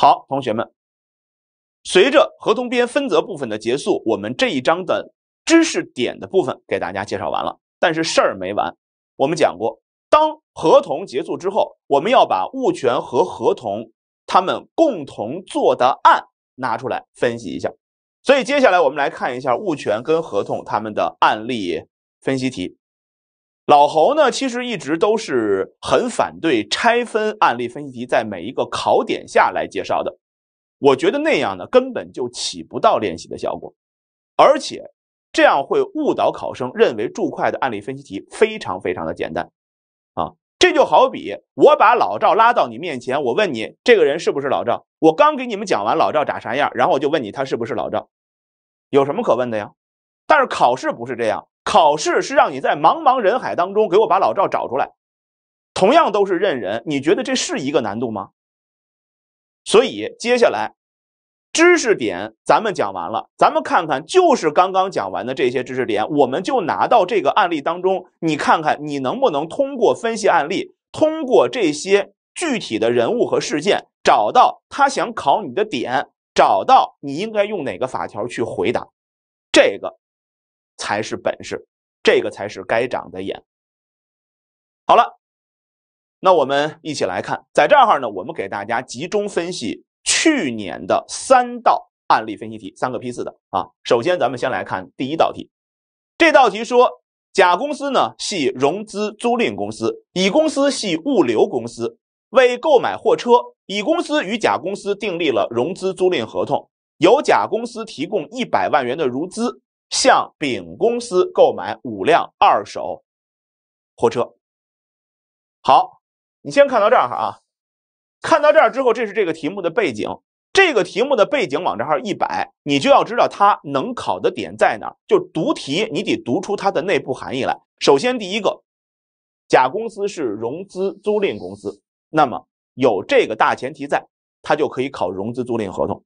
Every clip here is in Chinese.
好，同学们，随着合同编分则部分的结束，我们这一章的知识点的部分给大家介绍完了。但是事儿没完，我们讲过，当合同结束之后，我们要把物权和合同他们共同做的案拿出来分析一下。所以接下来我们来看一下物权跟合同他们的案例分析题。老侯呢，其实一直都是很反对拆分案例分析题，在每一个考点下来介绍的。我觉得那样呢，根本就起不到练习的效果，而且这样会误导考生认为注会的案例分析题非常非常的简单啊！这就好比我把老赵拉到你面前，我问你这个人是不是老赵？我刚给你们讲完老赵长啥样，然后我就问你他是不是老赵？有什么可问的呀？但是考试不是这样。考试是让你在茫茫人海当中给我把老赵找出来，同样都是认人，你觉得这是一个难度吗？所以接下来知识点咱们讲完了，咱们看看就是刚刚讲完的这些知识点，我们就拿到这个案例当中，你看看你能不能通过分析案例，通过这些具体的人物和事件，找到他想考你的点，找到你应该用哪个法条去回答这个。才是本事，这个才是该长的眼。好了，那我们一起来看，在这儿呢，我们给大家集中分析去年的三道案例分析题，三个批次的啊。首先，咱们先来看第一道题。这道题说，甲公司呢系融资租赁公司，乙公司系物流公司，为购买货车，乙公司与甲公司订立了融资租赁合同，由甲公司提供一百万元的融资。向丙公司购买五辆二手货车。好，你先看到这儿啊，看到这儿之后，这是这个题目的背景。这个题目的背景往这儿一摆，你就要知道它能考的点在哪。就读题，你得读出它的内部含义来。首先，第一个，甲公司是融资租赁公司，那么有这个大前提在，它就可以考融资租赁合同，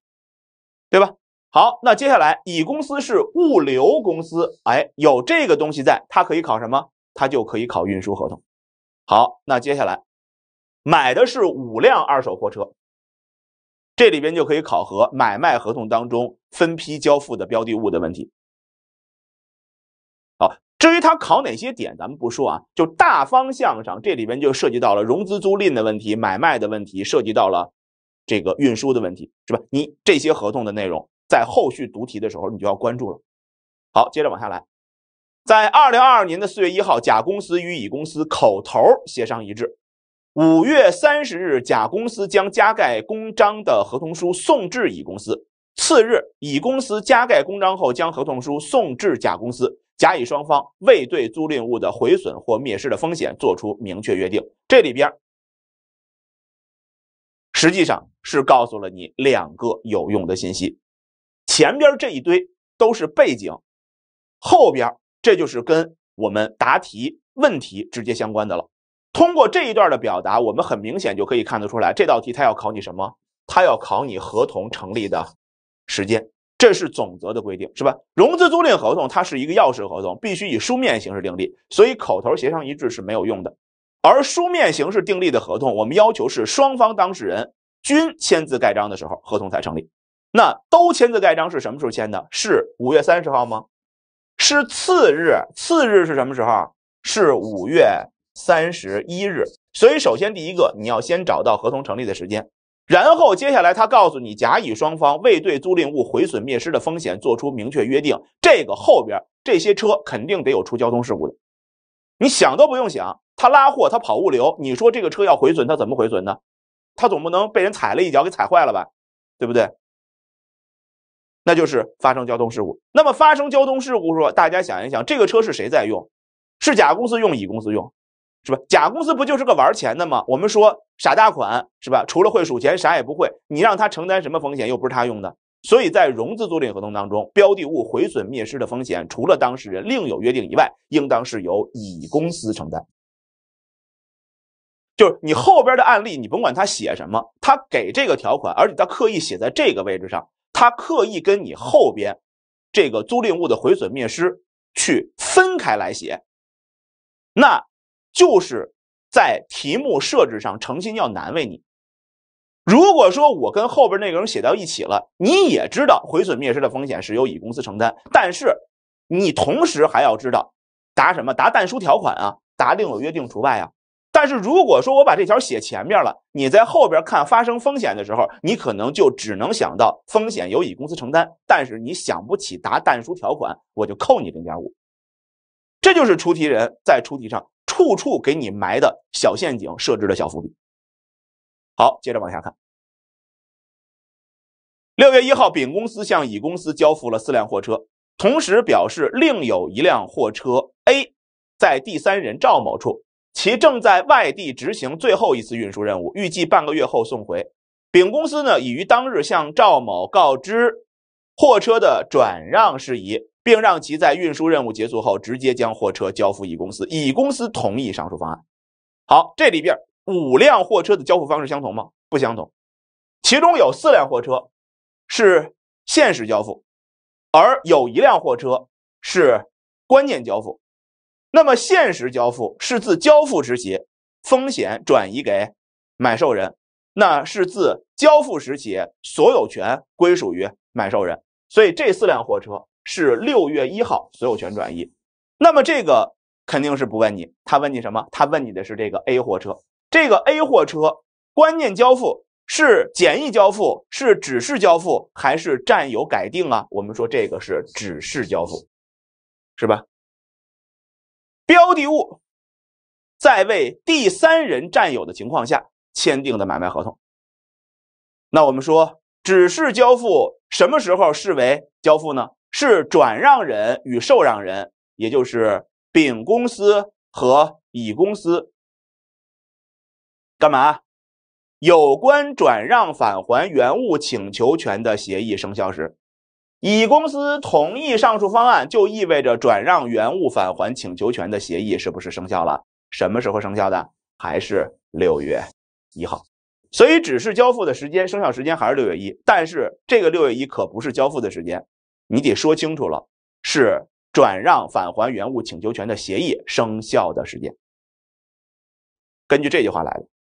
对吧？好，那接下来，乙公司是物流公司，哎，有这个东西在，它可以考什么？它就可以考运输合同。好，那接下来，买的是五辆二手货车，这里边就可以考核买卖合同当中分批交付的标的物的问题。好，至于它考哪些点，咱们不说啊，就大方向上，这里边就涉及到了融资租赁的问题、买卖的问题，涉及到了这个运输的问题，是吧？你这些合同的内容。在后续读题的时候，你就要关注了。好，接着往下来，在二零二二年的四月一号，甲公司与乙公司口头协商一致，五月三十日，甲公司将加盖公章的合同书送至乙公司，次日，乙公司加盖公章后将合同书送至甲公司，甲乙双方未对租赁物的毁损或灭失的风险作出明确约定。这里边实际上是告诉了你两个有用的信息。前边这一堆都是背景，后边这就是跟我们答题问题直接相关的了。通过这一段的表达，我们很明显就可以看得出来，这道题它要考你什么？它要考你合同成立的时间，这是总则的规定，是吧？融资租赁合同它是一个钥匙合同，必须以书面形式订立，所以口头协商一致是没有用的。而书面形式订立的合同，我们要求是双方当事人均签字盖章的时候，合同才成立。那都签字盖章是什么时候签的？是五月三十号吗？是次日，次日是什么时候？是五月三十一日。所以，首先第一个，你要先找到合同成立的时间。然后，接下来他告诉你，甲乙双方未对租赁物毁损灭失的风险做出明确约定。这个后边这些车肯定得有出交通事故的。你想都不用想，他拉货，他跑物流，你说这个车要毁损，他怎么毁损呢？他总不能被人踩了一脚给踩坏了吧？对不对？那就是发生交通事故。那么发生交通事故，说大家想一想，这个车是谁在用？是甲公司用，乙公司用，是吧？甲公司不就是个玩钱的吗？我们说傻大款，是吧？除了会数钱，啥也不会。你让他承担什么风险？又不是他用的。所以在融资租赁合同当中，标的物毁损灭失的风险，除了当事人另有约定以外，应当是由乙公司承担。就是你后边的案例，你甭管他写什么，他给这个条款，而且他刻意写在这个位置上。他刻意跟你后边这个租赁物的毁损灭失去分开来写，那就是在题目设置上诚心要难为你。如果说我跟后边那个人写到一起了，你也知道毁损灭失的风险是由乙公司承担，但是你同时还要知道答什么？答但书条款啊，答另有约定除外啊。但是如果说我把这条写前面了，你在后边看发生风险的时候，你可能就只能想到风险由乙公司承担，但是你想不起答但书条款，我就扣你零点五。这就是出题人在出题上处处给你埋的小陷阱，设置的小伏笔。好，接着往下看。六月一号，丙公司向乙公司交付了四辆货车，同时表示另有一辆货车 A 在第三人赵某处。其正在外地执行最后一次运输任务，预计半个月后送回。丙公司呢，已于当日向赵某告知货车的转让事宜，并让其在运输任务结束后直接将货车交付乙公司。乙公司同意上述方案。好，这里边五辆货车的交付方式相同吗？不相同，其中有四辆货车是现实交付，而有一辆货车是观念交付。那么，现实交付是自交付时起风险转移给买受人，那是自交付时起所有权归属于买受人。所以，这四辆货车是六月一号所有权转移。那么，这个肯定是不问你，他问你什么？他问你的是这个 A 货车，这个 A 货车关键交付是简易交付，是指示交付还是占有改定啊？我们说这个是指示交付，是吧？标的物在为第三人占有的情况下签订的买卖合同，那我们说，指示交付什么时候视为交付呢？是转让人与受让人，也就是丙公司和乙公司，干嘛？有关转让返还原物请求权的协议生效时。乙公司同意上述方案，就意味着转让原物返还请求权的协议是不是生效了？什么时候生效的？还是六月一号？所以只是交付的时间，生效时间还是六月一。但是这个六月一可不是交付的时间，你得说清楚了，是转让返还原物请求权的协议生效的时间。根据这句话来的。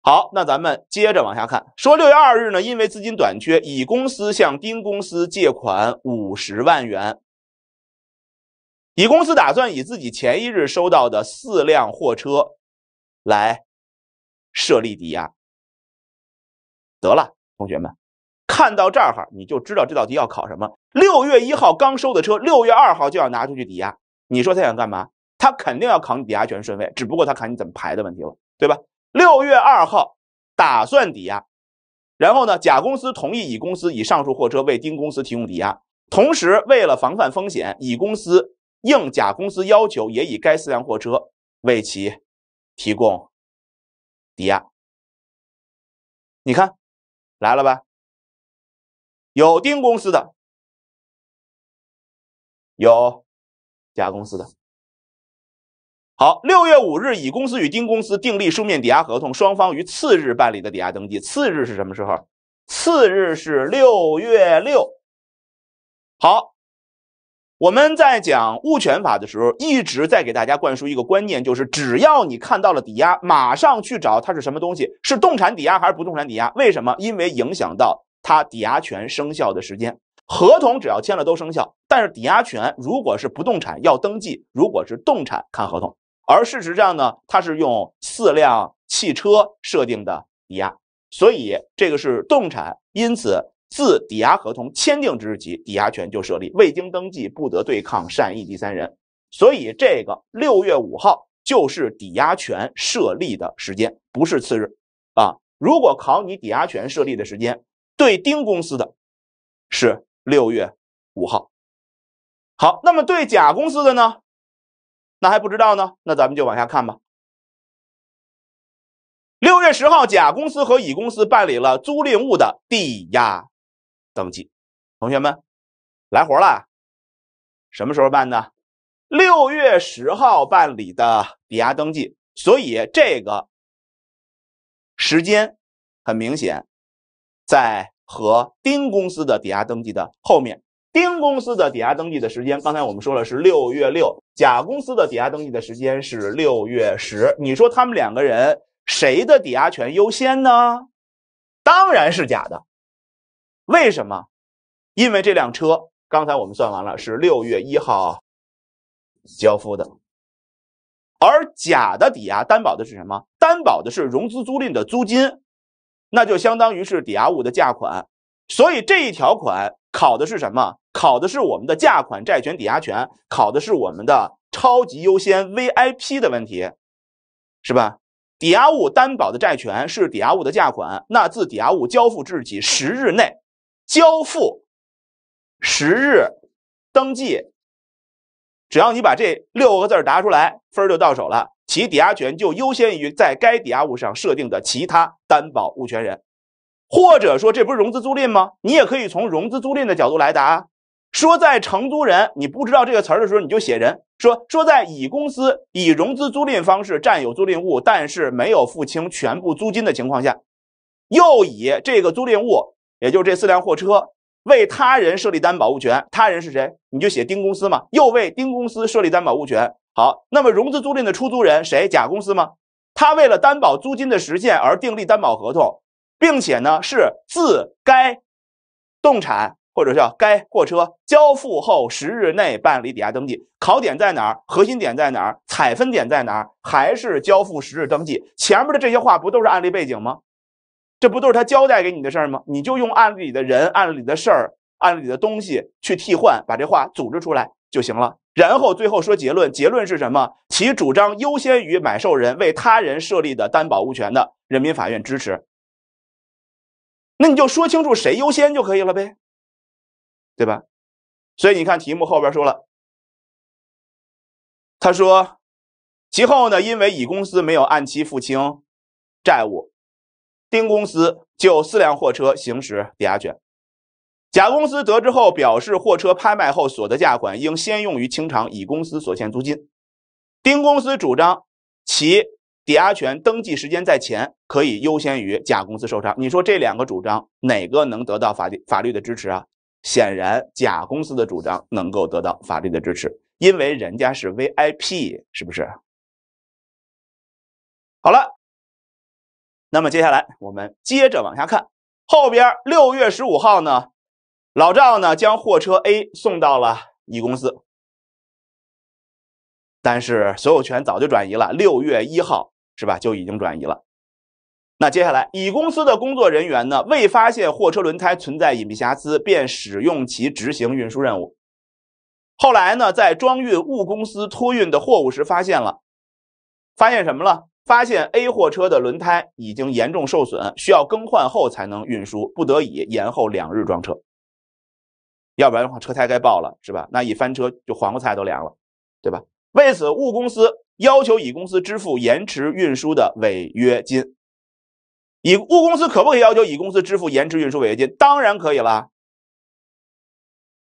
好，那咱们接着往下看。说六月二日呢，因为资金短缺，乙公司向丁公司借款五十万元。乙公司打算以自己前一日收到的四辆货车来设立抵押。得了，同学们，看到这儿哈，你就知道这道题要考什么。六月一号刚收的车，六月二号就要拿出去抵押，你说他想干嘛？他肯定要考你抵押权顺位，只不过他看你怎么排的问题了，对吧？六月二号，打算抵押，然后呢，甲公司同意乙公司以上述货车为丁公司提供抵押，同时为了防范风险，乙公司应甲公司要求，也以该四辆货车为其提供抵押。你看，来了吧？有丁公司的，有甲公司的。好，六月五日，乙公司与丁公司订立书面抵押合同，双方于次日办理的抵押登记。次日是什么时候？次日是六月六。好，我们在讲物权法的时候，一直在给大家灌输一个观念，就是只要你看到了抵押，马上去找它是什么东西，是动产抵押还是不动产抵押？为什么？因为影响到它抵押权生效的时间。合同只要签了都生效，但是抵押权如果是不动产要登记，如果是动产看合同。而事实上呢，他是用四辆汽车设定的抵押，所以这个是动产。因此，自抵押合同签订之日起，抵押权就设立，未经登记不得对抗善意第三人。所以，这个六月五号就是抵押权设立的时间，不是次日啊。如果考你抵押权设立的时间，对丁公司的，是六月五号。好，那么对甲公司的呢？那还不知道呢，那咱们就往下看吧。六月十号，甲公司和乙公司办理了租赁物的抵押登记。同学们，来活了，什么时候办的？六月十号办理的抵押登记，所以这个时间很明显，在和丁公司的抵押登记的后面。丁公司的抵押登记的时间，刚才我们说了是六月六；甲公司的抵押登记的时间是六月十。你说他们两个人谁的抵押权优先呢？当然是甲的。为什么？因为这辆车刚才我们算完了是六月一号交付的，而甲的抵押担保的是什么？担保的是融资租赁的租金，那就相当于是抵押物的价款。所以这一条款。考的是什么？考的是我们的价款债权抵押权，考的是我们的超级优先 V I P 的问题，是吧？抵押物担保的债权是抵押物的价款，那自抵押物交付之日起十日内交付，十日登记，只要你把这六个字答出来，分儿就到手了。其抵押权就优先于在该抵押物上设定的其他担保物权人。或者说这不是融资租赁吗？你也可以从融资租赁的角度来答。说在承租人你不知道这个词儿的时候，你就写人。说说在乙公司以融资租赁方式占有租赁物，但是没有付清全部租金的情况下，又以这个租赁物，也就是这四辆货车为他人设立担保物权。他人是谁？你就写丁公司嘛。又为丁公司设立担保物权。好，那么融资租赁的出租人谁？甲公司吗？他为了担保租金的实现而订立担保合同。并且呢，是自该动产或者叫该货车交付后十日内办理抵押登记。考点在哪儿？核心点在哪儿？采分点在哪儿？还是交付十日登记？前面的这些话不都是案例背景吗？这不都是他交代给你的事儿吗？你就用案例里的人、案例里的事儿、案例里的东西去替换，把这话组织出来就行了。然后最后说结论，结论是什么？其主张优先于买受人为他人设立的担保物权的，人民法院支持。那你就说清楚谁优先就可以了呗，对吧？所以你看题目后边说了，他说，其后呢，因为乙公司没有按期付清债务，丁公司就四辆货车行使抵押权。甲公司得知后表示，货车拍卖后所得价款应先用于清偿乙公司所欠租金。丁公司主张其。抵押权登记时间在前，可以优先于甲公司受偿。你说这两个主张哪个能得到法律法律的支持啊？显然，甲公司的主张能够得到法律的支持，因为人家是 VIP，是不是？好了，那么接下来我们接着往下看。后边六月十五号呢，老赵呢将货车 A 送到了乙公司，但是所有权早就转移了。六月一号。是吧？就已经转移了。那接下来，乙公司的工作人员呢，未发现货车轮胎存在隐蔽瑕疵，便使用其执行运输任务。后来呢，在装运物公司托运的货物时，发现了，发现什么了？发现 A 货车的轮胎已经严重受损，需要更换后才能运输，不得已延后两日装车。要不然的话，车胎该爆了，是吧？那一翻车，就黄瓜菜都凉了，对吧？为此，物公司要求乙公司支付延迟运输的违约金。乙物公司可不可以要求乙公司支付延迟运输违约金？当然可以啦，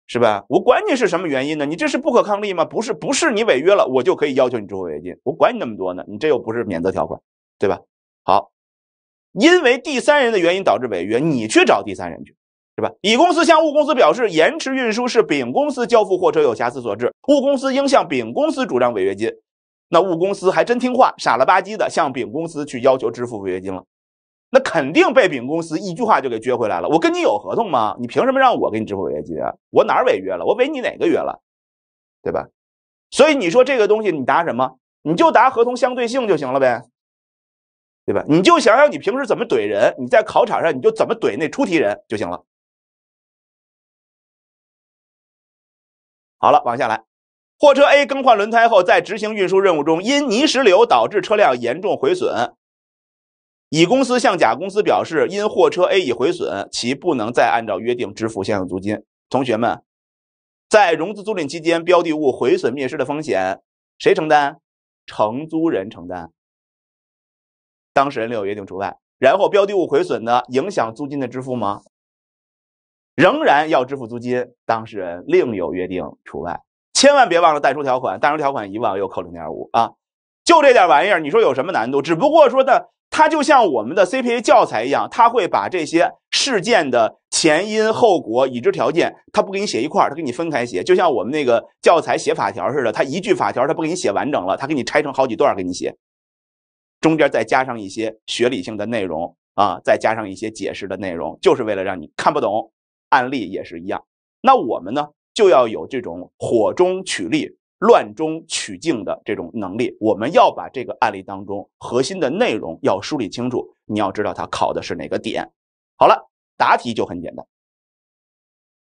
是吧？我管你是什么原因呢？你这是不可抗力吗？不是，不是你违约了，我就可以要求你支付违约金？我管你那么多呢？你这又不是免责条款，对吧？好，因为第三人的原因导致违约，你去找第三人去。是吧？乙公司向戊公司表示，延迟运输是丙公司交付货车有瑕疵所致，戊公司应向丙公司主张违约金。那戊公司还真听话，傻了吧唧的向丙公司去要求支付违约金了。那肯定被丙公司一句话就给撅回来了。我跟你有合同吗？你凭什么让我给你支付违约金？啊？我哪儿违约了？我违你哪个约了？对吧？所以你说这个东西，你答什么？你就答合同相对性就行了呗，对吧？你就想想你平时怎么怼人，你在考场上你就怎么怼那出题人就行了。好了，往下来，货车 A 更换轮胎后，在执行运输任务中，因泥石流导致车辆严重毁损。乙公司向甲公司表示，因货车 A 已毁损，其不能再按照约定支付相应租金。同学们，在融资租赁期间，标的物毁损灭失的风险谁承担？承租人承担，当事人另有约定除外。然后，标的物毁损的影响租金的支付吗？仍然要支付租金，当事人另有约定除外。千万别忘了代书条款，代书条款一忘又扣零点五啊！就这点玩意儿，你说有什么难度？只不过说的，它就像我们的 CPA 教材一样，他会把这些事件的前因后果、已知条件，他不给你写一块儿，他给你分开写。就像我们那个教材写法条似的，他一句法条他不给你写完整了，他给你拆成好几段给你写，中间再加上一些学理性的内容啊，再加上一些解释的内容，就是为了让你看不懂。案例也是一样，那我们呢就要有这种火中取栗、乱中取静的这种能力。我们要把这个案例当中核心的内容要梳理清楚，你要知道它考的是哪个点。好了，答题就很简单。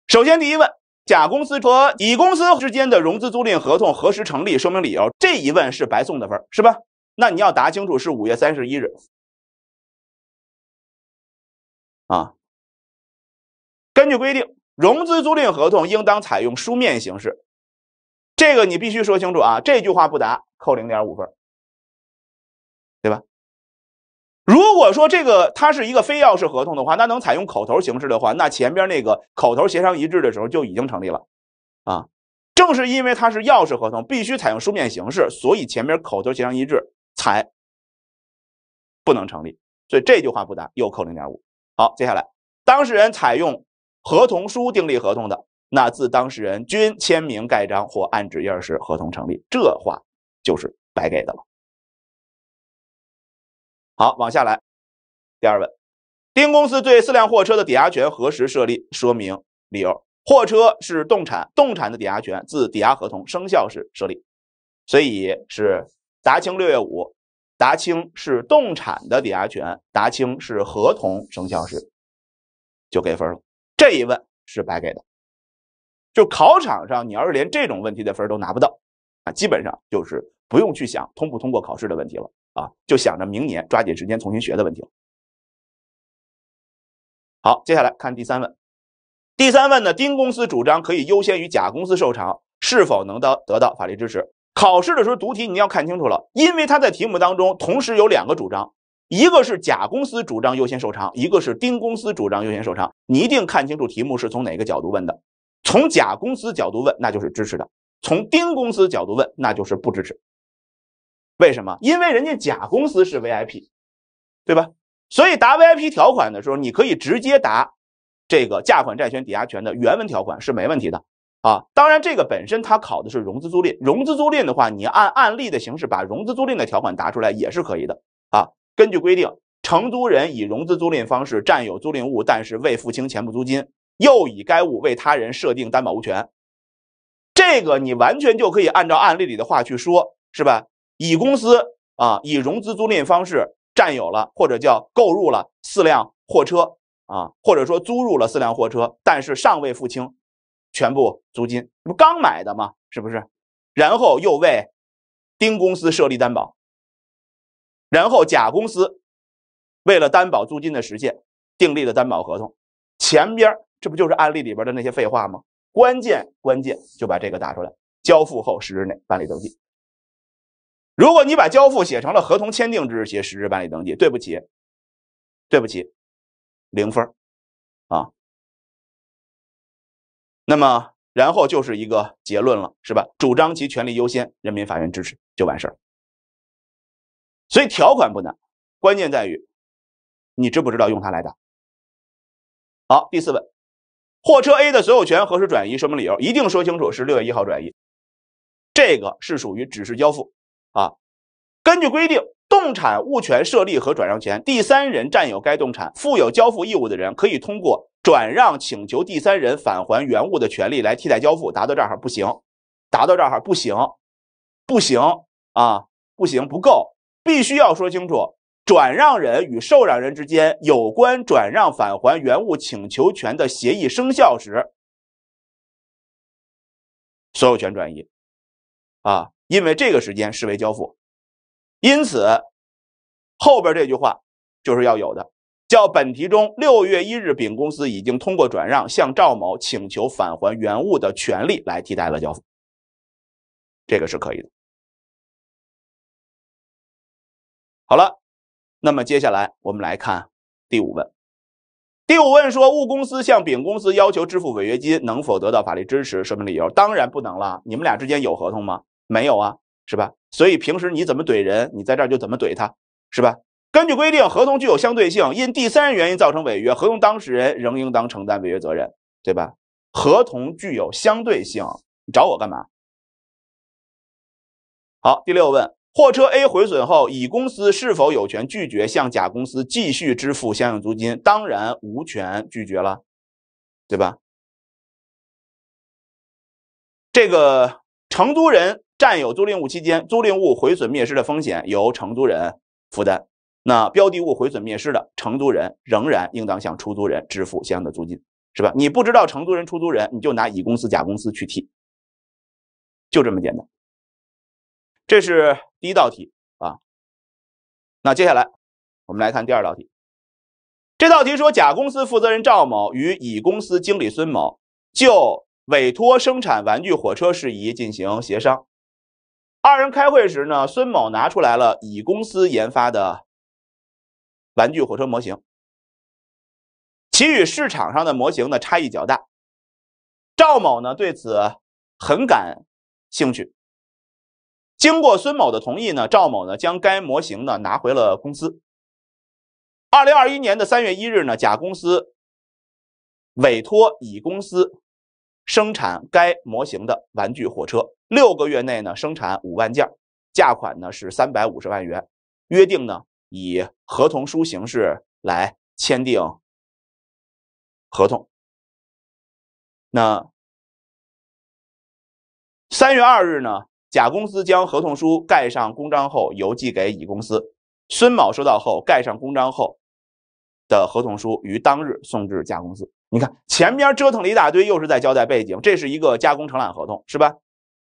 首先，第一问，甲公司和乙公司之间的融资租赁合同何时成立？说明理由。这一问是白送的分是吧？那你要答清楚，是五月三十一日。啊。根据规定，融资租赁合同应当采用书面形式。这个你必须说清楚啊！这句话不答，扣零点五分，对吧？如果说这个它是一个非要式合同的话，那能采用口头形式的话，那前边那个口头协商一致的时候就已经成立了啊！正是因为它是要式合同，必须采用书面形式，所以前边口头协商一致才不能成立。所以这句话不答又扣零点五。好，接下来当事人采用。合同书订立合同的，那自当事人均签名盖章或按指印时，合同成立。这话就是白给的了。好，往下来，第二问，丁公司对四辆货车的抵押权何时设立？说明理由。货车是动产，动产的抵押权自抵押合同生效时设立，所以是达清六月五。达清是动产的抵押权，达清是合同生效时就给分了。这一问是白给的，就考场上你要是连这种问题的分都拿不到，啊，基本上就是不用去想通不通过考试的问题了啊，就想着明年抓紧时间重新学的问题了。好，接下来看第三问，第三问呢，丁公司主张可以优先于甲公司受偿，是否能得得到法律支持？考试的时候读题你要看清楚了，因为他在题目当中同时有两个主张。一个是甲公司主张优先受偿，一个是丁公司主张优先受偿。你一定看清楚题目是从哪个角度问的。从甲公司角度问，那就是支持的；从丁公司角度问，那就是不支持。为什么？因为人家甲公司是 VIP，对吧？所以答 VIP 条款的时候，你可以直接答这个价款债权抵押权的原文条款是没问题的啊。当然，这个本身它考的是融资租赁。融资租赁的话，你按案例的形式把融资租赁的条款答出来也是可以的啊。根据规定，承租人以融资租赁方式占有租赁物，但是未付清全部租金，又以该物为他人设定担保物权，这个你完全就可以按照案例里的话去说，是吧？乙公司啊，以融资租赁方式占有了或者叫购入了四辆货车啊，或者说租入了四辆货车，但是尚未付清全部租金，不刚买的吗？是不是？然后又为丁公司设立担保。然后，甲公司为了担保租金的实现，订立的担保合同。前边这不就是案例里边的那些废话吗？关键关键就把这个打出来。交付后十日内办理登记。如果你把交付写成了合同签订之日起十日办理登记，对不起，对不起，零分啊。那么，然后就是一个结论了，是吧？主张其权利优先，人民法院支持就完事儿。所以条款不难，关键在于你知不知道用它来答。好，第四问，货车 A 的所有权何时转移？说明理由，一定说清楚是六月一号转移，这个是属于指示交付啊。根据规定，动产物权设立和转让前，第三人占有该动产，负有交付义务的人可以通过转让请求第三人返还原物的权利来替代交付。达到这儿不行，达到这儿不行，不行啊，不行，不够。必须要说清楚，转让人与受让人之间有关转让返还原物请求权的协议生效时，所有权转移，啊，因为这个时间视为交付，因此后边这句话就是要有的，叫本题中六月一日，丙公司已经通过转让向赵某请求返还原物的权利来替代了交付，这个是可以的。好了，那么接下来我们来看第五问。第五问说，物公司向丙公司要求支付违约金能否得到法律支持？什么理由？当然不能了。你们俩之间有合同吗？没有啊，是吧？所以平时你怎么怼人，你在这儿就怎么怼他，是吧？根据规定，合同具有相对性，因第三人原因造成违约，合同当事人仍应当承担违约责任，对吧？合同具有相对性，你找我干嘛？好，第六问。货车 A 毁损后，乙公司是否有权拒绝向甲公司继续支付相应租金？当然无权拒绝了，对吧？这个承租人占有租赁物期间，租赁物毁损灭失的风险由承租人负担。那标的物毁损灭失的，承租人仍然应当向出租人支付相应的租金，是吧？你不知道承租人、出租人，你就拿乙公司、甲公司去替，就这么简单。这是。第一道题啊，那接下来我们来看第二道题。这道题说，甲公司负责人赵某与乙公司经理孙某就委托生产玩具火车事宜进行协商。二人开会时呢，孙某拿出来了乙公司研发的玩具火车模型，其与市场上的模型呢差异较大。赵某呢对此很感兴趣。经过孙某的同意呢，赵某呢将该模型呢拿回了公司。二零二一年的三月一日呢，甲公司委托乙公司生产该模型的玩具火车，六个月内呢生产五万件，价款呢是三百五十万元，约定呢以合同书形式来签订合同。那三月二日呢？甲公司将合同书盖上公章后邮寄给乙公司，孙某收到后盖上公章后的合同书于当日送至甲公司。你看前边折腾了一大堆，又是在交代背景，这是一个加工承揽合同是吧？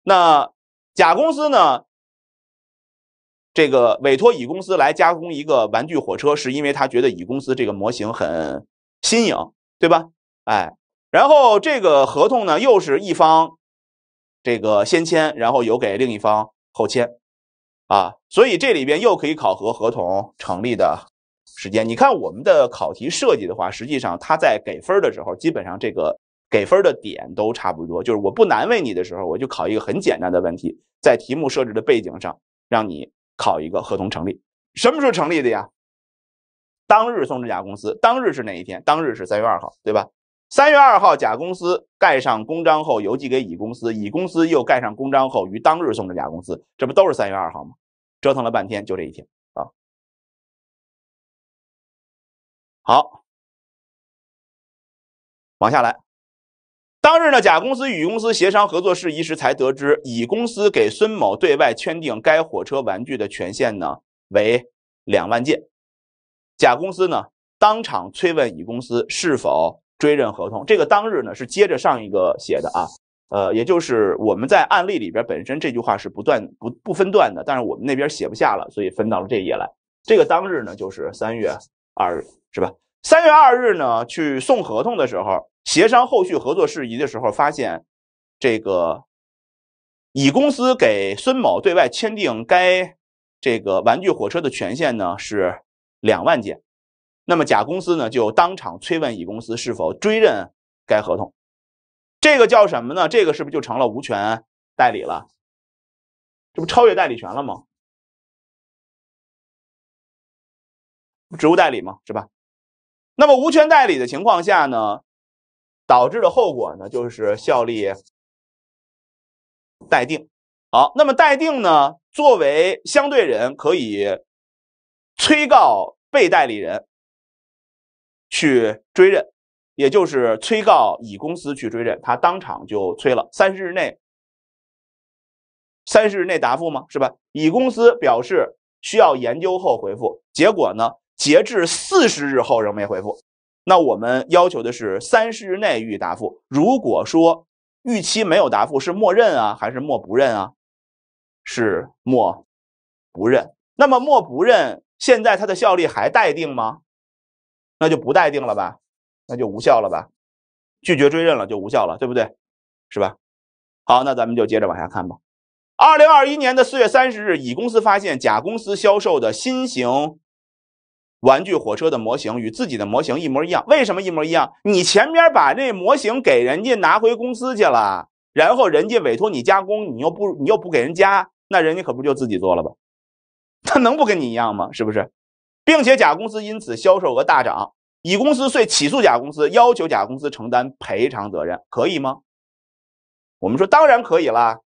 那甲公司呢？这个委托乙公司来加工一个玩具火车，是因为他觉得乙公司这个模型很新颖，对吧？哎，然后这个合同呢，又是一方。这个先签，然后由给另一方后签，啊，所以这里边又可以考核合同成立的时间。你看我们的考题设计的话，实际上他在给分的时候，基本上这个给分的点都差不多。就是我不难为你的时候，我就考一个很简单的问题，在题目设置的背景上，让你考一个合同成立什么时候成立的呀？当日送这家公司，当日是哪一天？当日是三月二号，对吧？三月二号，甲公司盖上公章后邮寄给乙公司，乙公司又盖上公章后于当日送至甲公司，这不都是三月二号吗？折腾了半天，就这一天啊。好，往下来，当日呢，甲公司与乙公司协商合作事宜时，才得知乙公司给孙某对外圈定该火车玩具的权限呢为两万件，甲公司呢当场催问乙公司是否。追认合同，这个当日呢是接着上一个写的啊，呃，也就是我们在案例里边本身这句话是不断不不分段的，但是我们那边写不下了，所以分到了这一页来。这个当日呢就是三月二日，是吧？三月二日呢去送合同的时候，协商后续合作事宜的时候，发现这个乙公司给孙某对外签订该这个玩具火车的权限呢是两万件。那么甲公司呢，就当场催问乙公司是否追认该合同，这个叫什么呢？这个是不是就成了无权代理了？这不超越代理权了吗？职务代理吗？是吧？那么无权代理的情况下呢，导致的后果呢，就是效力待定。好，那么待定呢，作为相对人可以催告被代理人。去追认，也就是催告乙公司去追认，他当场就催了，三十日内，三十日内答复吗？是吧？乙公司表示需要研究后回复，结果呢？截至四十日后仍没回复，那我们要求的是三十日内予以答复。如果说逾期没有答复，是默认啊，还是默不认啊？是默不认。那么默不认，现在它的效力还待定吗？那就不待定了吧，那就无效了吧，拒绝追认了就无效了，对不对？是吧？好，那咱们就接着往下看吧。二零二一年的四月三十日，乙公司发现甲公司销售的新型玩具火车的模型与自己的模型一模一样。为什么一模一样？你前边把那模型给人家拿回公司去了，然后人家委托你加工，你又不你又不给人家，那人家可不就自己做了吧？他能不跟你一样吗？是不是？并且甲公司因此销售额大涨，乙公司遂起诉甲公司，要求甲公司承担赔偿责任，可以吗？我们说当然可以啦，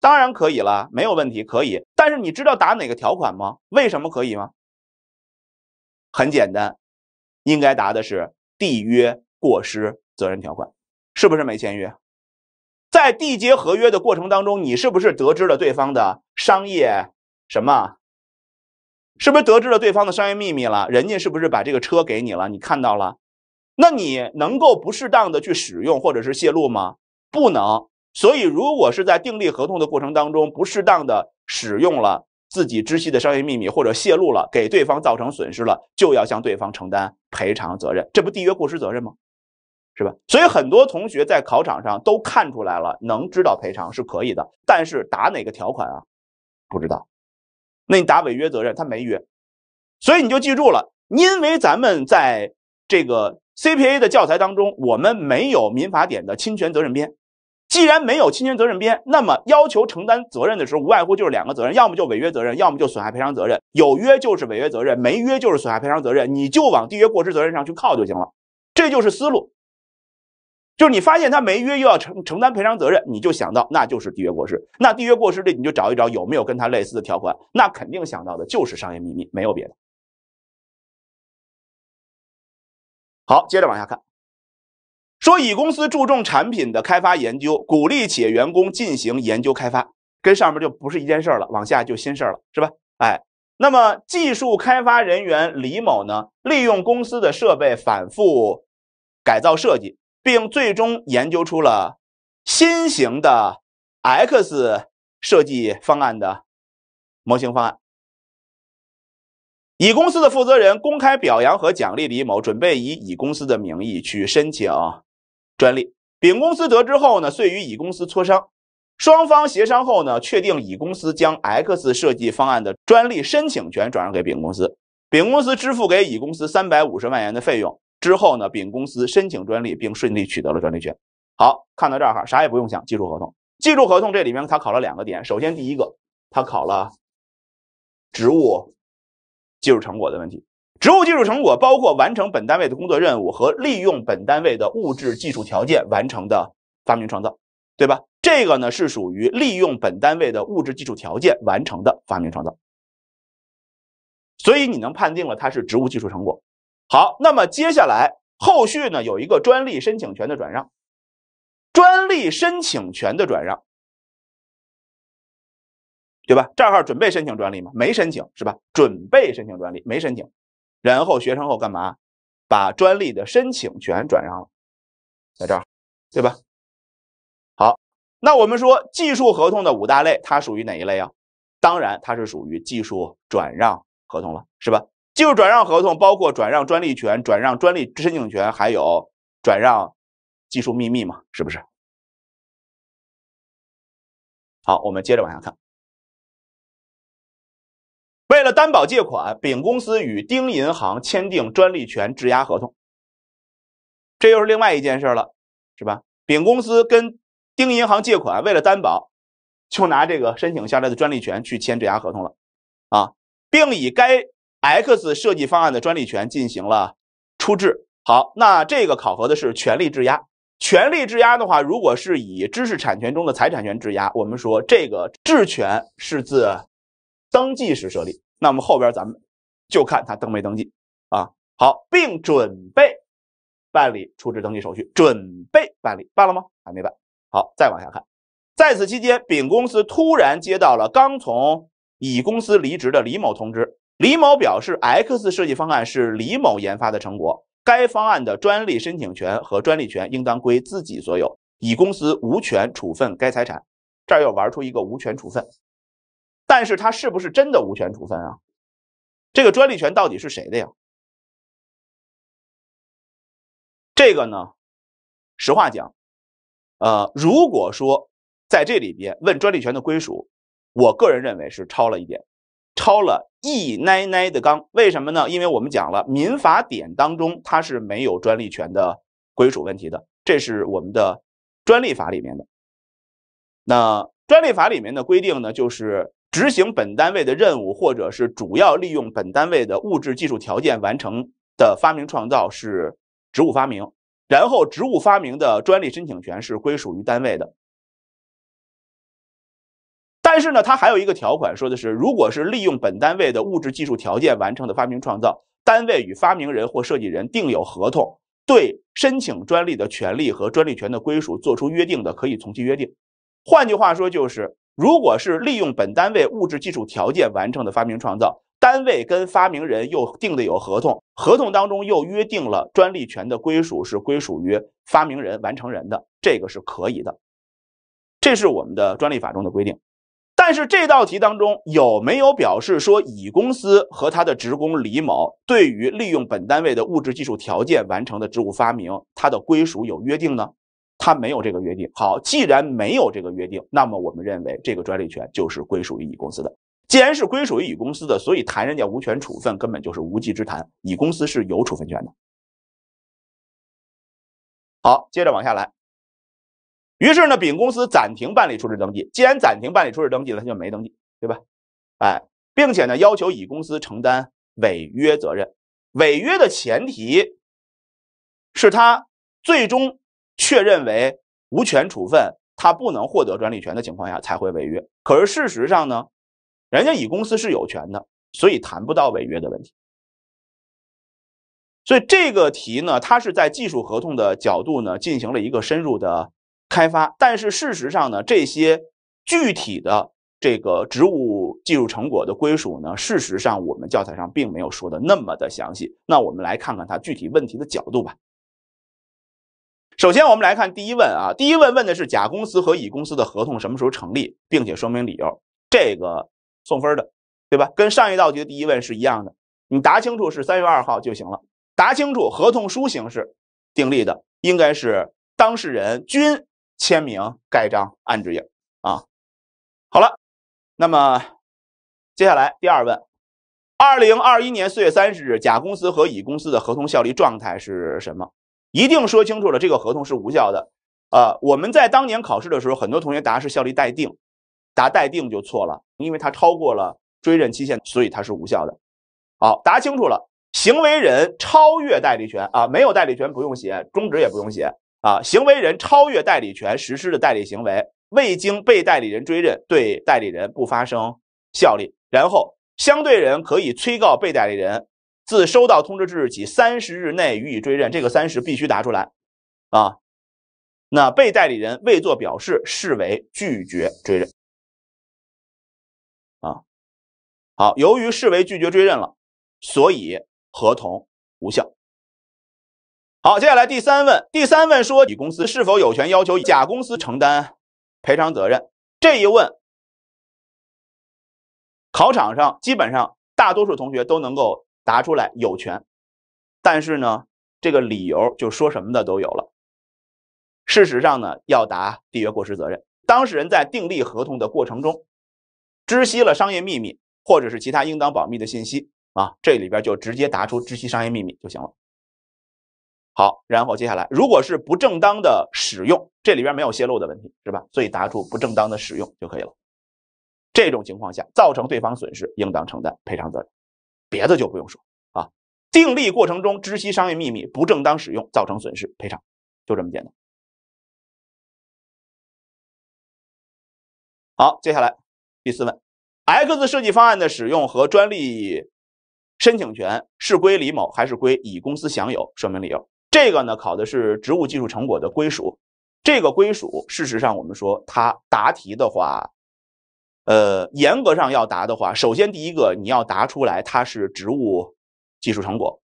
当然可以啦，没有问题，可以。但是你知道答哪个条款吗？为什么可以吗？很简单，应该答的是缔约过失责任条款，是不是没签约？在缔结合约的过程当中，你是不是得知了对方的商业什么？是不是得知了对方的商业秘密了？人家是不是把这个车给你了？你看到了，那你能够不适当的去使用或者是泄露吗？不能。所以，如果是在订立合同的过程当中不适当的使用了自己知悉的商业秘密，或者泄露了，给对方造成损失了，就要向对方承担赔偿责任。这不缔约过失责任吗？是吧？所以很多同学在考场上都看出来了，能知道赔偿是可以的，但是打哪个条款啊？不知道。那你打违约责任，他没约，所以你就记住了，因为咱们在这个 CPA 的教材当中，我们没有民法典的侵权责任编。既然没有侵权责任编，那么要求承担责任的时候，无外乎就是两个责任，要么就违约责任，要么就损害赔偿责任。有约就是违约责任，没约就是损害赔偿责任，你就往缔约过失责任上去靠就行了，这就是思路。就是你发现他没约又要承承担赔偿责任，你就想到那就是缔约过失。那缔约过失的，你就找一找有没有跟他类似的条款，那肯定想到的就是商业秘密，没有别的。好，接着往下看，说乙公司注重产品的开发研究，鼓励企业员工进行研究开发，跟上面就不是一件事了，往下就新事了，是吧？哎，那么技术开发人员李某呢，利用公司的设备反复改造设计。并最终研究出了新型的 X 设计方案的模型方案。乙公司的负责人公开表扬和奖励李某，准备以乙公司的名义去申请专利。丙公司得知后呢，遂与乙公司磋商。双方协商后呢，确定乙公司将 X 设计方案的专利申请权转让给丙公司，丙公司支付给乙公司三百五十万元的费用。之后呢，丙公司申请专利，并顺利取得了专利权。好，看到这儿哈，啥也不用想，技术合同。技术合同这里面它考了两个点，首先第一个，它考了职务技术成果的问题。职务技术成果包括完成本单位的工作任务和利用本单位的物质技术条件完成的发明创造，对吧？这个呢是属于利用本单位的物质技术条件完成的发明创造，所以你能判定了它是职务技术成果。好，那么接下来后续呢？有一个专利申请权的转让，专利申请权的转让，对吧？账号准备申请专利嘛？没申请是吧？准备申请专利，没申请。然后学生后干嘛？把专利的申请权转让了，在这儿，对吧？好，那我们说技术合同的五大类，它属于哪一类啊？当然，它是属于技术转让合同了，是吧？技术转让合同包括转让专利权、转让专利申请权，还有转让技术秘密嘛？是不是？好，我们接着往下看。为了担保借款，丙公司与丁银行签订专利权质押合同。这又是另外一件事了，是吧？丙公司跟丁银行借款，为了担保，就拿这个申请下来的专利权去签质押合同了啊，并以该。X 设计方案的专利权进行了出质。好，那这个考核的是权利质押。权利质押的话，如果是以知识产权中的财产权质押，我们说这个质权是自登记时设立。那么后边咱们就看他登没登记啊？好，并准备办理出质登记手续，准备办理，办了吗？还没办。好，再往下看，在此期间，丙公司突然接到了刚从乙公司离职的李某通知。李某表示，X 设计方案是李某研发的成果，该方案的专利申请权和专利权应当归自己所有，乙公司无权处分该财产。这儿又玩出一个无权处分，但是它是不是真的无权处分啊？这个专利权到底是谁的呀？这个呢，实话讲，呃，如果说在这里边问专利权的归属，我个人认为是超了一点。超了亿奶奶的缸，为什么呢？因为我们讲了民法典当中它是没有专利权的归属问题的，这是我们的专利法里面的。那专利法里面的规定呢，就是执行本单位的任务或者是主要利用本单位的物质技术条件完成的发明创造是职务发明，然后职务发明的专利申请权是归属于单位的。但是呢，它还有一个条款说的是，如果是利用本单位的物质技术条件完成的发明创造，单位与发明人或设计人订有合同，对申请专利的权利和专利权的归属作出约定的，可以从其约定。换句话说，就是如果是利用本单位物质技术条件完成的发明创造，单位跟发明人又订的有合同，合同当中又约定了专利权的归属是归属于发明人完成人的，这个是可以的。这是我们的专利法中的规定。但是这道题当中有没有表示说乙公司和他的职工李某对于利用本单位的物质技术条件完成的职务发明，它的归属有约定呢？他没有这个约定。好，既然没有这个约定，那么我们认为这个专利权就是归属于乙公司的。既然是归属于乙公司的，所以谈人家无权处分根本就是无稽之谈。乙公司是有处分权的。好，接着往下来。于是呢，丙公司暂停办理出质登记。既然暂停办理出质登记了，他就没登记，对吧？哎，并且呢，要求乙公司承担违约责任。违约的前提是他最终确认为无权处分，他不能获得专利权的情况下才会违约。可是事实上呢，人家乙公司是有权的，所以谈不到违约的问题。所以这个题呢，它是在技术合同的角度呢，进行了一个深入的。开发，但是事实上呢，这些具体的这个植物技术成果的归属呢，事实上我们教材上并没有说的那么的详细。那我们来看看它具体问题的角度吧。首先，我们来看第一问啊，第一问问的是甲公司和乙公司的合同什么时候成立，并且说明理由。这个送分的，对吧？跟上一道题的第一问是一样的。你答清楚是三月二号就行了，答清楚合同书形式订立的应该是当事人均。签名、盖章、按指印，啊，好了，那么接下来第二问，二零二一年四月三十日，甲公司和乙公司的合同效力状态是什么？一定说清楚了，这个合同是无效的。啊，我们在当年考试的时候，很多同学答是效力待定，答待定就错了，因为它超过了追认期限，所以它是无效的。好，答清楚了，行为人超越代理权，啊，没有代理权不用写，终止也不用写。啊，行为人超越代理权实施的代理行为，未经被代理人追认，对代理人不发生效力。然后，相对人可以催告被代理人自收到通知之日起三十日内予以追认，这个三十必须答出来。啊，那被代理人未做表示，视为拒绝追认。啊，好，由于视为拒绝追认了，所以合同无效。好，接下来第三问，第三问说乙公司是否有权要求甲公司承担赔偿责任？这一问，考场上基本上大多数同学都能够答出来，有权。但是呢，这个理由就说什么的都有了。事实上呢，要答缔约过失责任，当事人在订立合同的过程中，知悉了商业秘密或者是其他应当保密的信息啊，这里边就直接答出知悉商业秘密就行了。好，然后接下来，如果是不正当的使用，这里边没有泄露的问题，是吧？所以答出不正当的使用就可以了。这种情况下，造成对方损失，应当承担赔偿责任。别的就不用说啊。订立过程中知悉商业秘密，不正当使用造成损失，赔偿，就这么简单。好，接下来第四问，X 设计方案的使用和专利申请权是归李某还是归乙公司享有？说明理由。这个呢考的是植物技术成果的归属，这个归属事实上我们说，它答题的话，呃，严格上要答的话，首先第一个你要答出来它是植物技术成果，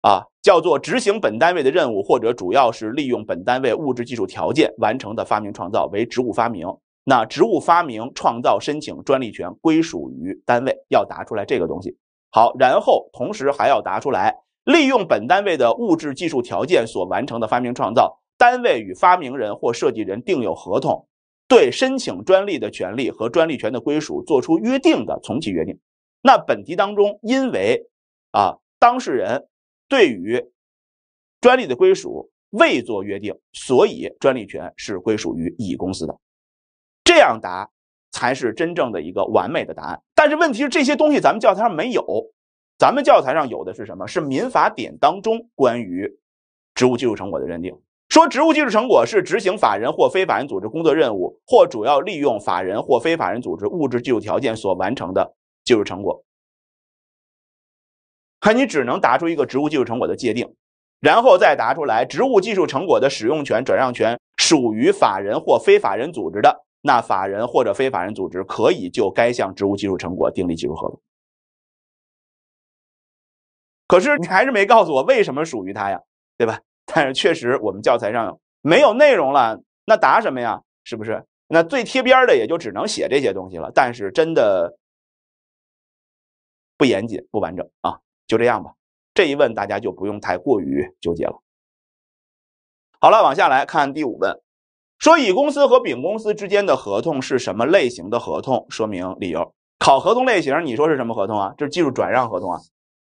啊，叫做执行本单位的任务或者主要是利用本单位物质技术条件完成的发明创造为植物发明，那植物发明创造申请专利权归属于单位，要答出来这个东西。好，然后同时还要答出来。利用本单位的物质技术条件所完成的发明创造，单位与发明人或设计人订有合同，对申请专利的权利和专利权的归属作出约定的从其约定。那本题当中，因为啊当事人对于专利的归属未做约定，所以专利权是归属于乙公司的。这样答才是真正的一个完美的答案。但是问题是这些东西咱们教材上没有。咱们教材上有的是什么？是《民法典》当中关于职务技术成果的认定，说职务技术成果是执行法人或非法人组织工作任务或主要利用法人或非法人组织物质技术条件所完成的技术成果。看你只能答出一个职务技术成果的界定，然后再答出来职务技术成果的使用权、转让权属于法人或非法人组织的，那法人或者非法人组织可以就该项职务技术成果订立技术合同。可是你还是没告诉我为什么属于它呀，对吧？但是确实我们教材上没有内容了，那答什么呀？是不是？那最贴边的也就只能写这些东西了。但是真的不严谨、不完整啊，就这样吧。这一问大家就不用太过于纠结了。好了，往下来看第五问，说乙公司和丙公司之间的合同是什么类型的合同？说明理由。考合同类型，你说是什么合同啊？这是技术转让合同啊。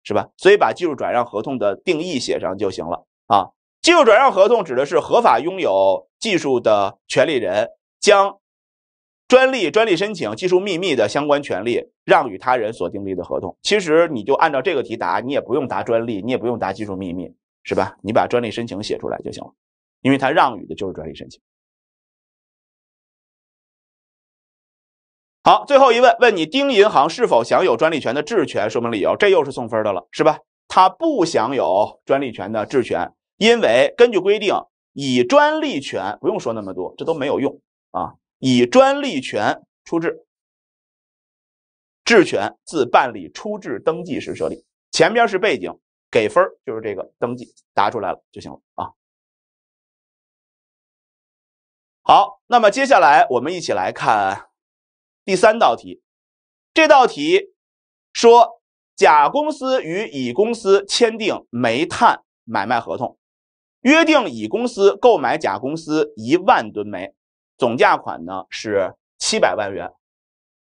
是吧？所以把技术转让合同的定义写上就行了啊。技术转让合同指的是合法拥有技术的权利人将专利、专利申请、技术秘密的相关权利让与他人所订立的合同。其实你就按照这个题答，你也不用答专利，你也不用答技术秘密，是吧？你把专利申请写出来就行了，因为他让与的就是专利申请。好，最后一问，问你丁银行是否享有专利权的质权？说明理由。这又是送分的了，是吧？他不享有专利权的质权，因为根据规定，以专利权不用说那么多，这都没有用啊。以专利权出质，质权自办理出质登记时设立。前边是背景，给分就是这个登记答出来了就行了啊。好，那么接下来我们一起来看。第三道题，这道题说，甲公司与乙公司签订煤炭买卖合同，约定乙公司购买甲公司一万吨煤，总价款呢是七百万元，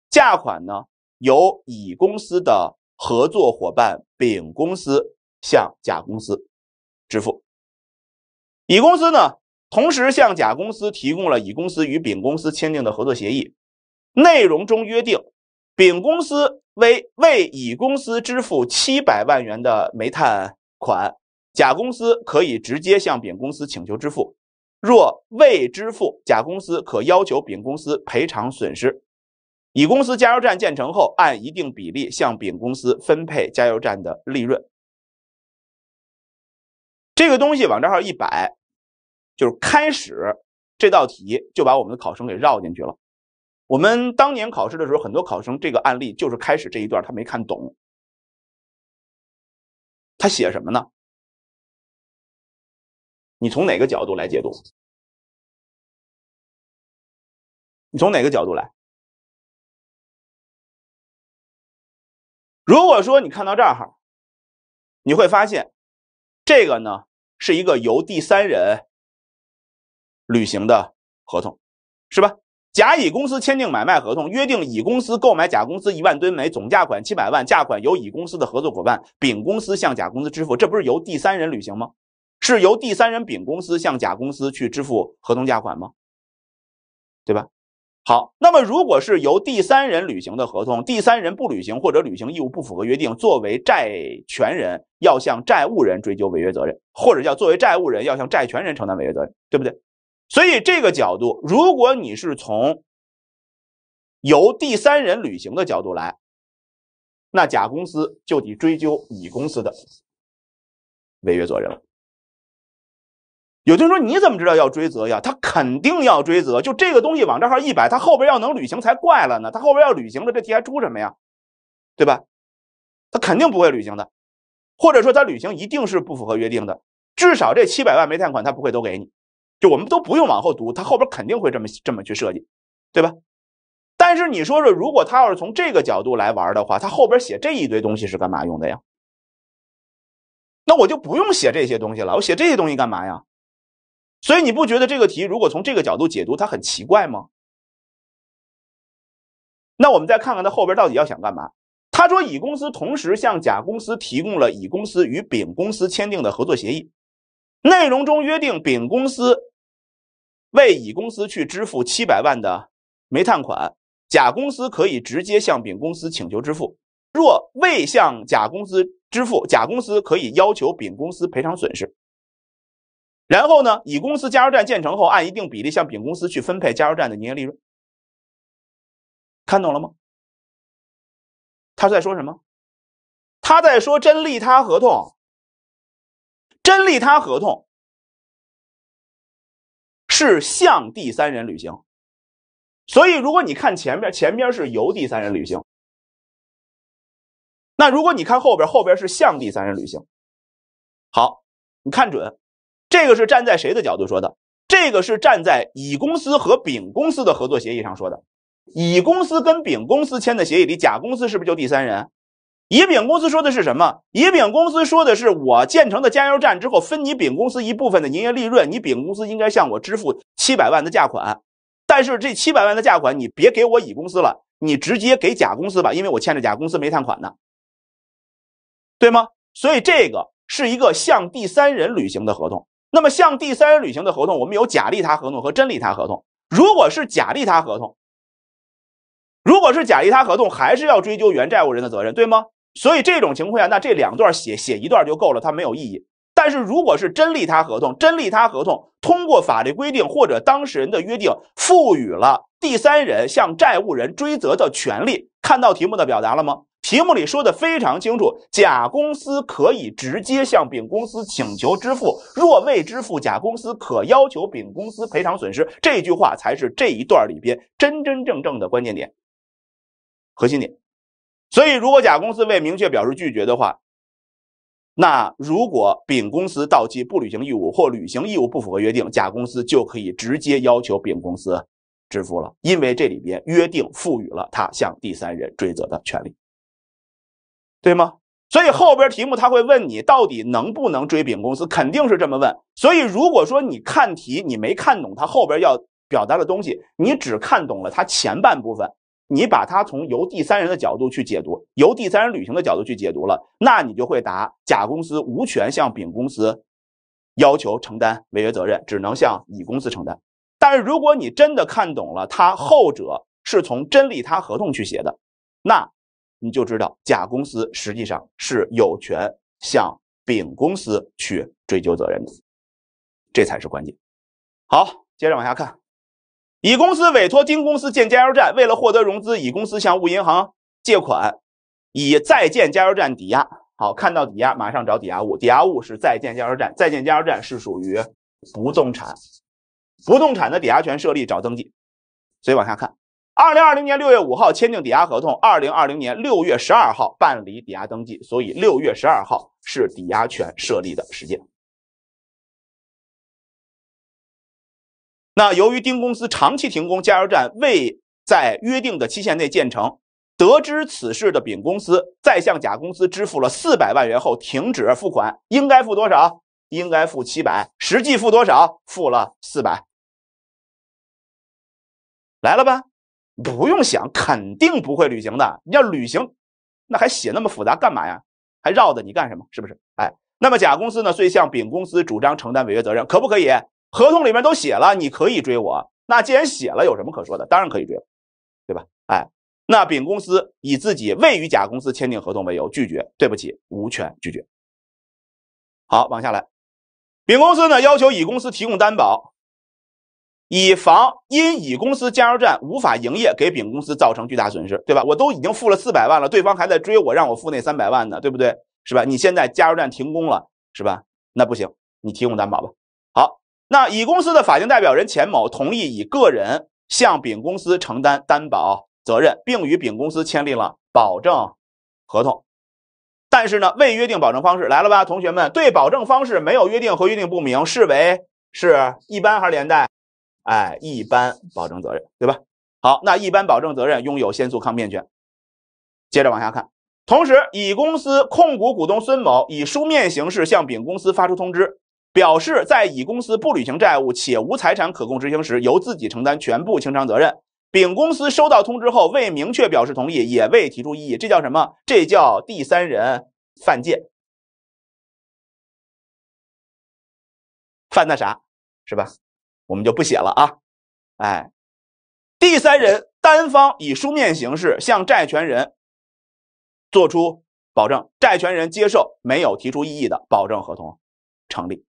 价款呢由乙公司的合作伙伴丙公司向甲公司支付。乙公司呢同时向甲公司提供了乙公司与丙公司签订的合作协议。内容中约定，丙公司为为乙公司支付七百万元的煤炭款，甲公司可以直接向丙公司请求支付。若未支付，甲公司可要求丙公司赔偿损失。乙公司加油站建成后，按一定比例向丙公司分配加油站的利润。这个东西往这儿一摆，就是开始这道题就把我们的考生给绕进去了。我们当年考试的时候，很多考生这个案例就是开始这一段他没看懂，他写什么呢？你从哪个角度来解读？你从哪个角度来？如果说你看到这儿哈，你会发现，这个呢是一个由第三人履行的合同，是吧？甲乙公司签订买卖合同，约定乙公司购买甲公司一万吨煤，总价款七百万，价款由乙公司的合作伙伴丙公司向甲公司支付。这不是由第三人履行吗？是由第三人丙公司向甲公司去支付合同价款吗？对吧？好，那么如果是由第三人履行的合同，第三人不履行或者履行义务不符合约定，作为债权人要向债务人追究违约责任，或者叫作为债务人要向债权人承担违约责任，对不对？所以，这个角度，如果你是从由第三人履行的角度来，那甲公司就得追究乙公司的违约责任了。有的人说：“你怎么知道要追责呀？”他肯定要追责。就这个东西往这号一摆，他后边要能履行才怪了呢。他后边要履行了，这题还出什么呀？对吧？他肯定不会履行的，或者说他履行一定是不符合约定的。至少这七百万煤炭款他不会都给你。就我们都不用往后读，他后边肯定会这么这么去设计，对吧？但是你说说，如果他要是从这个角度来玩的话，他后边写这一堆东西是干嘛用的呀？那我就不用写这些东西了，我写这些东西干嘛呀？所以你不觉得这个题如果从这个角度解读，它很奇怪吗？那我们再看看他后边到底要想干嘛？他说，乙公司同时向甲公司提供了乙公司与丙公司签订的合作协议，内容中约定丙公司。为乙公司去支付七百万的煤炭款，甲公司可以直接向丙公司请求支付。若未向甲公司支付，甲公司可以要求丙公司赔偿损失。然后呢，乙公司加油站建成后，按一定比例向丙公司去分配加油站的营业利润。看懂了吗？他在说什么？他在说真利他合同。真利他合同。是向第三人履行，所以如果你看前边，前边是由第三人履行；那如果你看后边，后边是向第三人履行。好，你看准，这个是站在谁的角度说的？这个是站在乙公司和丙公司的合作协议上说的。乙公司跟丙公司签的协议里，甲公司是不是就第三人？乙丙公司说的是什么？乙丙公司说的是，我建成的加油站之后分你丙公司一部分的营业利润，你丙公司应该向我支付七百万的价款，但是这七百万的价款你别给我乙公司了，你直接给甲公司吧，因为我欠着甲公司煤炭款呢，对吗？所以这个是一个向第三人履行的合同。那么向第三人履行的合同，我们有假利他合同和真利他合同。如果是假利他合同，如果是假利他合同，还是要追究原债务人的责任，对吗？所以这种情况下，那这两段写写一段就够了，它没有意义。但是如果是真利他合同，真利他合同通过法律规定或者当事人的约定，赋予了第三人向债务人追责的权利。看到题目的表达了吗？题目里说的非常清楚，甲公司可以直接向丙公司请求支付，若未支付，甲公司可要求丙公司赔偿损失。这句话才是这一段里边真真正正的关键点，核心点。所以，如果甲公司未明确表示拒绝的话，那如果丙公司到期不履行义务或履行义务不符合约定，甲公司就可以直接要求丙公司支付了，因为这里边约定赋予了他向第三人追责的权利，对吗？所以后边题目他会问你到底能不能追丙公司，肯定是这么问。所以，如果说你看题你没看懂他后边要表达的东西，你只看懂了他前半部分。你把它从由第三人的角度去解读，由第三人履行的角度去解读了，那你就会答：甲公司无权向丙公司要求承担违约责任，只能向乙公司承担。但是如果你真的看懂了，他后者是从真利他合同去写的，那你就知道甲公司实际上是有权向丙公司去追究责任的，这才是关键。好，接着往下看。乙公司委托丁公司建加油站，为了获得融资，乙公司向物银行借款，以在建加油站抵押。好，看到抵押，马上找抵押物。抵押物是在建加油站，在建加油站是属于不动产，不动产的抵押权设立找登记。所以往下看，二零二零年六月五号签订抵押合同，二零二零年六月十二号办理抵押登记，所以六月十二号是抵押权设立的时间。那由于丁公司长期停工，加油站未在约定的期限内建成，得知此事的丙公司再向甲公司支付了四百万元后停止付款，应该付多少？应该付七百，实际付多少？付了四百。来了吧？不用想，肯定不会履行的。你要履行，那还写那么复杂干嘛呀？还绕着你干什么？是不是？哎，那么甲公司呢？遂向丙公司主张承担违约责任，可不可以？合同里面都写了，你可以追我。那既然写了，有什么可说的？当然可以追了，对吧？哎，那丙公司以自己未与甲公司签订合同为由拒绝，对不起，无权拒绝。好，往下来，丙公司呢要求乙公司提供担保，以防因乙公司加油站无法营业给丙公司造成巨大损失，对吧？我都已经付了四百万了，对方还在追我，让我付那三百万呢，对不对？是吧？你现在加油站停工了，是吧？那不行，你提供担保吧。好。那乙公司的法定代表人钱某同意以个人向丙公司承担担保责任，并与丙公司签订了保证合同，但是呢，未约定保证方式，来了吧，同学们？对保证方式没有约定和约定不明，视为是一般还是连带？哎，一般保证责任，对吧？好，那一般保证责任拥有先诉抗辩权。接着往下看，同时，乙公司控股股东孙某以书面形式向丙公司发出通知。表示在乙公司不履行债务且无财产可供执行时，由自己承担全部清偿责任。丙公司收到通知后，未明确表示同意，也未提出异议，这叫什么？这叫第三人犯贱，犯那啥，是吧？我们就不写了啊。哎，第三人单方以书面形式向债权人作出保证，债权人接受没有提出异议的保证合同成立。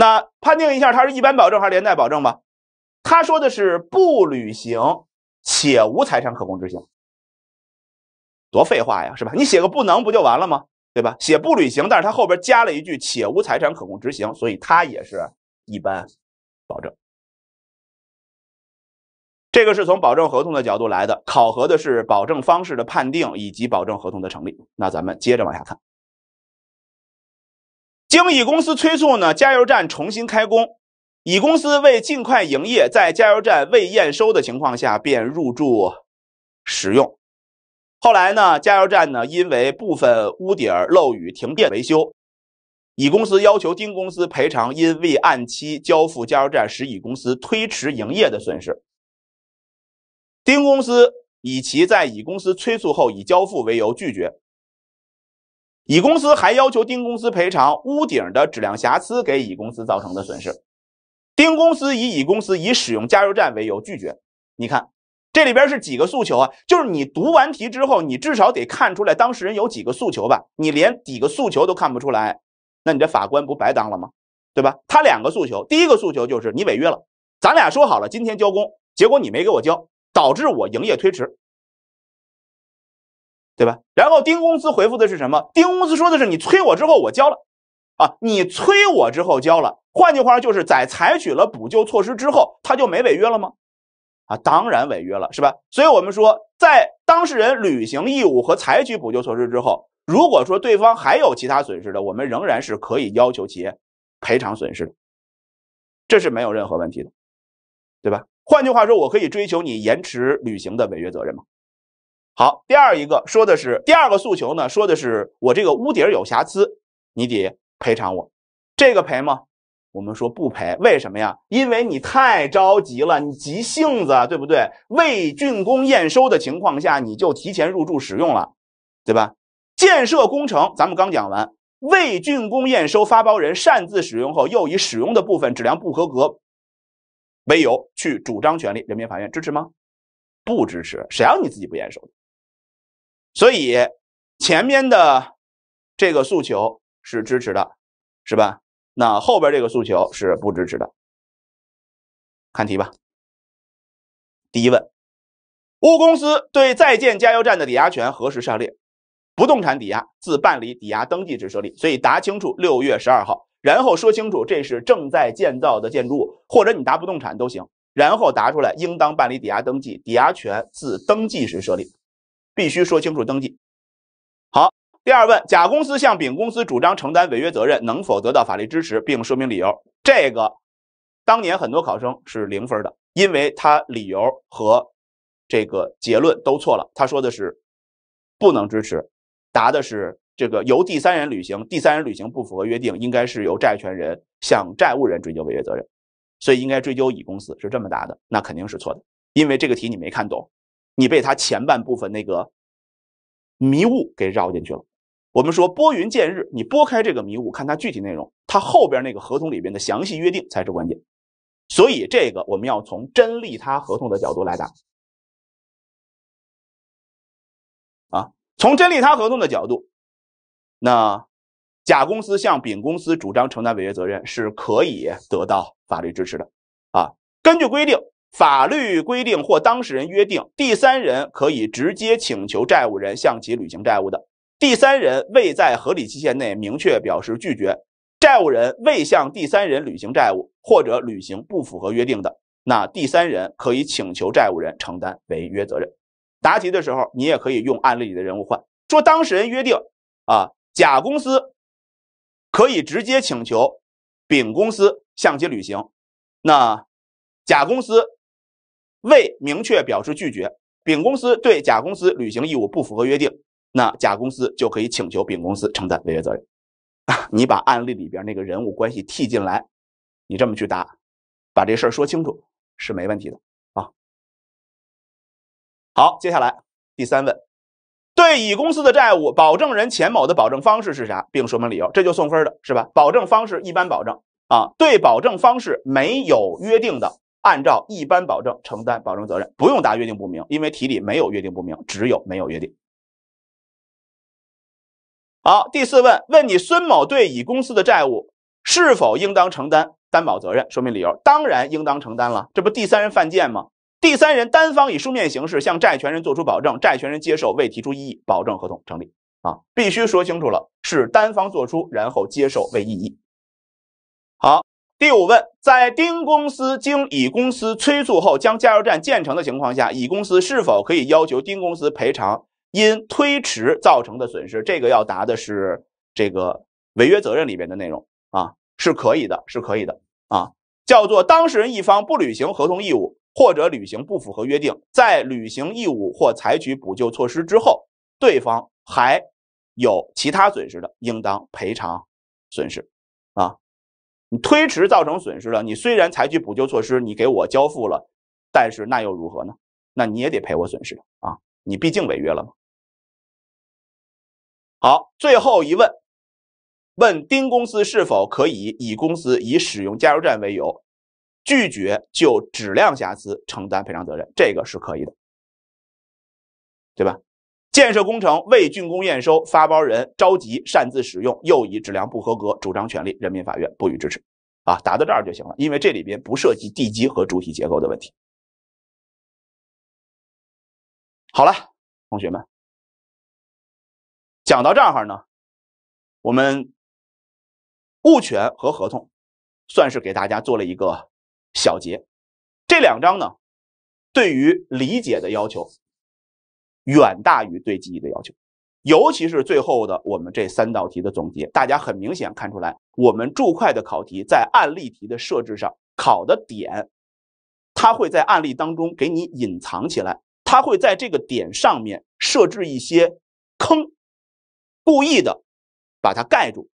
那判定一下，它是一般保证还是连带保证吧？他说的是不履行且无财产可供执行，多废话呀，是吧？你写个不能不就完了吗？对吧？写不履行，但是他后边加了一句且无财产可供执行，所以他也是一般保证。这个是从保证合同的角度来的，考核的是保证方式的判定以及保证合同的成立。那咱们接着往下看。经乙公司催促呢，加油站重新开工。乙公司为尽快营业，在加油站未验收的情况下便入住使用。后来呢，加油站呢因为部分屋顶漏雨、停电维修，乙公司要求丁公司赔偿因未按期交付加油站使乙公司推迟营业的损失。丁公司以其在乙公司催促后已交付为由拒绝。乙公司还要求丁公司赔偿屋顶的质量瑕疵给乙公司造成的损失，丁公司以乙公司以使用加油站为由拒绝。你看这里边是几个诉求啊？就是你读完题之后，你至少得看出来当事人有几个诉求吧？你连几个诉求都看不出来，那你这法官不白当了吗？对吧？他两个诉求，第一个诉求就是你违约了，咱俩说好了今天交工，结果你没给我交，导致我营业推迟。对吧？然后丁公司回复的是什么？丁公司说的是你催我之后我交了，啊，你催我之后交了。换句话就是在采取了补救措施之后，他就没违约了吗？啊，当然违约了，是吧？所以我们说，在当事人履行义务和采取补救措施之后，如果说对方还有其他损失的，我们仍然是可以要求其赔偿损失，的，这是没有任何问题的，对吧？换句话说，我可以追求你延迟履行的违约责任吗？好，第二一个说的是第二个诉求呢，说的是我这个屋顶有瑕疵，你得赔偿我，这个赔吗？我们说不赔，为什么呀？因为你太着急了，你急性子，对不对？未竣工验收的情况下，你就提前入住使用了，对吧？建设工程咱们刚讲完，未竣工验收，发包人擅自使用后，又以使用的部分质量不合格为由去主张权利，人民法院支持吗？不支持，谁让你自己不验收的？所以前面的这个诉求是支持的，是吧？那后边这个诉求是不支持的。看题吧。第一问，乌公司对在建加油站的抵押权何时设立？不动产抵押自办理抵押登记时设立，所以答清楚六月十二号。然后说清楚这是正在建造的建筑物，或者你答不动产都行。然后答出来，应当办理抵押登记，抵押权自登记时设立。必须说清楚登记。好，第二问，甲公司向丙公司主张承担违约责任能否得到法律支持，并说明理由？这个当年很多考生是零分的，因为他理由和这个结论都错了。他说的是不能支持，答的是这个由第三人履行，第三人履行不符合约定，应该是由债权人向债务人追究违约责任，所以应该追究乙公司，是这么答的，那肯定是错的，因为这个题你没看懂。你被他前半部分那个迷雾给绕进去了。我们说拨云见日，你拨开这个迷雾，看它具体内容，它后边那个合同里边的详细约定才是关键。所以这个我们要从真利他合同的角度来答。啊，从真利他合同的角度，那甲公司向丙公司主张承担违约责任是可以得到法律支持的。啊，根据规定。法律规定或当事人约定，第三人可以直接请求债务人向其履行债务的，第三人未在合理期限内明确表示拒绝，债务人未向第三人履行债务或者履行不符合约定的，那第三人可以请求债务人承担违约责任。答题的时候，你也可以用案例里的人物换，说当事人约定，啊，甲公司可以直接请求丙公司向其履行，那甲公司。未明确表示拒绝，丙公司对甲公司履行义务不符合约定，那甲公司就可以请求丙公司承担违约责任。你把案例里边那个人物关系替进来，你这么去答，把这事儿说清楚是没问题的啊。好，接下来第三问，对乙公司的债务，保证人钱某的保证方式是啥，并说明理由，这就送分的是吧？保证方式一般保证啊，对保证方式没有约定的。按照一般保证承担保证责任，不用答约定不明，因为题里没有约定不明，只有没有约定。好，第四问问你孙某对乙公司的债务是否应当承担担保责任？说明理由。当然应当承担了，这不第三人犯贱吗？第三人单方以书面形式向债权人作出保证，债权人接受未提出异议，保证合同成立啊，必须说清楚了，是单方作出，然后接受未异议。好。第五问，在丁公司经乙公司催促后将加油站建成的情况下，乙公司是否可以要求丁公司赔偿因推迟造成的损失？这个要答的是这个违约责任里边的内容啊，是可以的，是可以的啊。叫做当事人一方不履行合同义务或者履行不符合约定，在履行义务或采取补救措施之后，对方还有其他损失的，应当赔偿损失。你推迟造成损失了，你虽然采取补救措施，你给我交付了，但是那又如何呢？那你也得赔我损失啊！你毕竟违约了嘛。好，最后一问，问丁公司是否可以乙公司以使用加油站为由，拒绝就质量瑕疵承担赔偿责任？这个是可以的，对吧？建设工程未竣工验收，发包人着急擅自使用，又以质量不合格主张权利，人民法院不予支持。啊，答到这儿就行了，因为这里边不涉及地基和主体结构的问题。好了，同学们，讲到这儿哈呢，我们物权和合同算是给大家做了一个小结。这两章呢，对于理解的要求。远大于对记忆的要求，尤其是最后的我们这三道题的总结，大家很明显看出来，我们注会的考题在案例题的设置上考的点，它会在案例当中给你隐藏起来，它会在这个点上面设置一些坑，故意的把它盖住。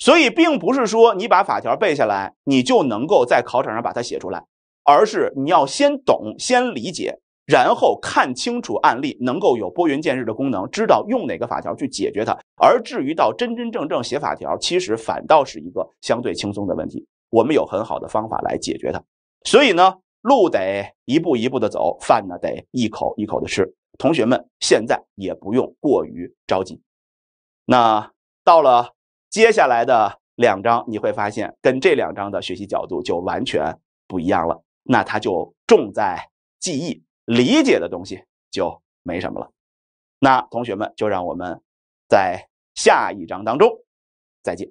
所以并不是说你把法条背下来你就能够在考场上把它写出来，而是你要先懂，先理解。然后看清楚案例，能够有拨云见日的功能，知道用哪个法条去解决它。而至于到真真正正写法条，其实反倒是一个相对轻松的问题。我们有很好的方法来解决它。所以呢，路得一步一步的走，饭呢得一口一口的吃。同学们现在也不用过于着急。那到了接下来的两章，你会发现跟这两章的学习角度就完全不一样了。那它就重在记忆。理解的东西就没什么了。那同学们，就让我们在下一章当中再见。